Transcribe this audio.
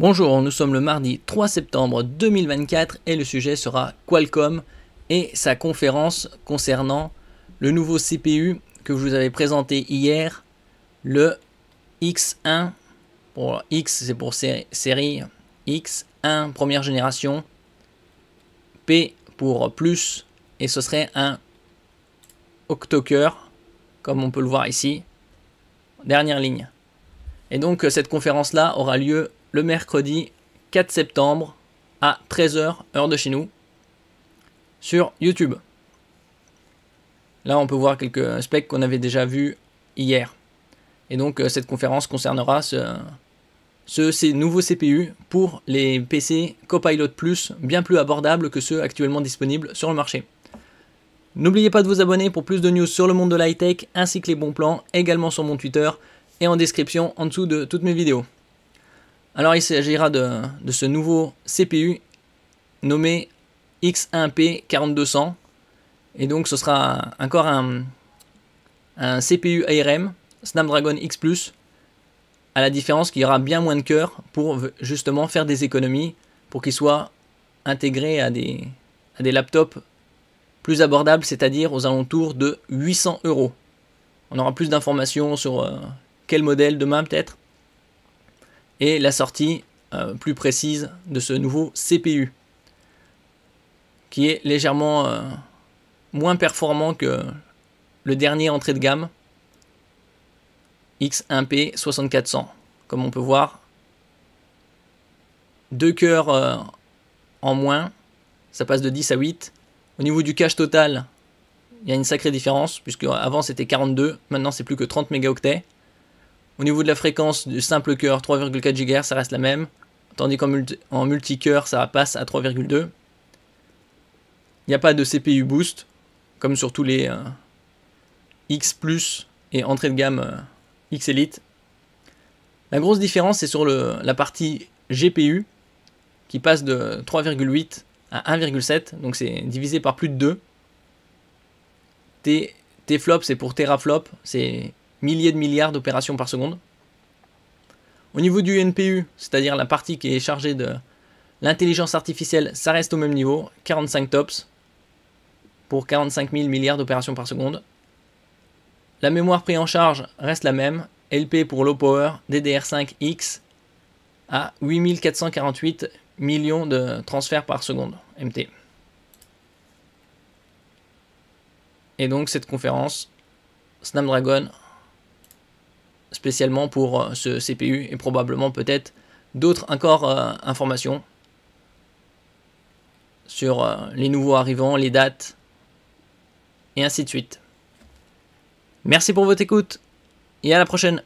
Bonjour, nous sommes le mardi 3 septembre 2024 et le sujet sera Qualcomm et sa conférence concernant le nouveau CPU que je vous avais présenté hier, le X1. Pour X, c'est pour série X1 première génération. P pour plus et ce serait un octocœur comme on peut le voir ici. Dernière ligne. Et donc cette conférence là aura lieu le mercredi 4 septembre à 13h, heure de chez nous, sur YouTube. Là, on peut voir quelques specs qu'on avait déjà vus hier. Et donc, euh, cette conférence concernera ce, ce, ces nouveaux CPU pour les PC Copilot Plus, bien plus abordables que ceux actuellement disponibles sur le marché. N'oubliez pas de vous abonner pour plus de news sur le monde de l'high-tech, ainsi que les bons plans, également sur mon Twitter et en description en dessous de toutes mes vidéos. Alors il s'agira de, ce nouveau CPU nommé X1P4200. Et donc ce sera encore un, CPU ARM, Snapdragon X ⁇ à la différence qu'il y aura bien moins de cœur pour justement faire des économies, pour qu'il soit intégré à des, des laptops plus abordables, c'est-à-dire aux alentours de 800 euros. On aura plus d'informations sur euh, quel modèle demain peut-être et la sortie euh, plus précise de ce nouveau CPU qui est légèrement euh, moins performant que le dernier entrée de gamme X1P 6400 comme on peut voir deux cœurs euh, en moins ça passe de 10 à 8 au niveau du cache total il y a une sacrée différence puisque avant c'était 42 maintenant c'est plus que 30 mégaoctets au niveau de la fréquence du simple cœur, 3,4 GHz, ça reste la même. Tandis qu'en multi, cœur ça passe à 3,2. Il n'y a pas de CPU boost, comme sur tous les euh, X Plus et entrée de gamme euh, X Elite. La grosse différence, c'est sur la partie GPU, qui passe de 3,8 à 1,7, donc c'est divisé par plus de 2. TFLOP, c'est pour teraflop, c'est milliers de milliards d'opérations par seconde. Au niveau du NPU, c'est-à-dire la partie qui est chargée de l'intelligence artificielle, ça reste au même niveau, 45 tops pour 45 000 milliards d'opérations par seconde. La mémoire prise en charge reste la même, LP pour low power, DDR5X à 8448 millions de transferts par seconde, MT. Et donc cette conférence, Snapdragon spécialement pour euh, ce CPU et probablement peut-être d'autres encore euh, informations sur euh, les nouveaux arrivants, les dates et ainsi de suite. Merci pour votre écoute et à la prochaine.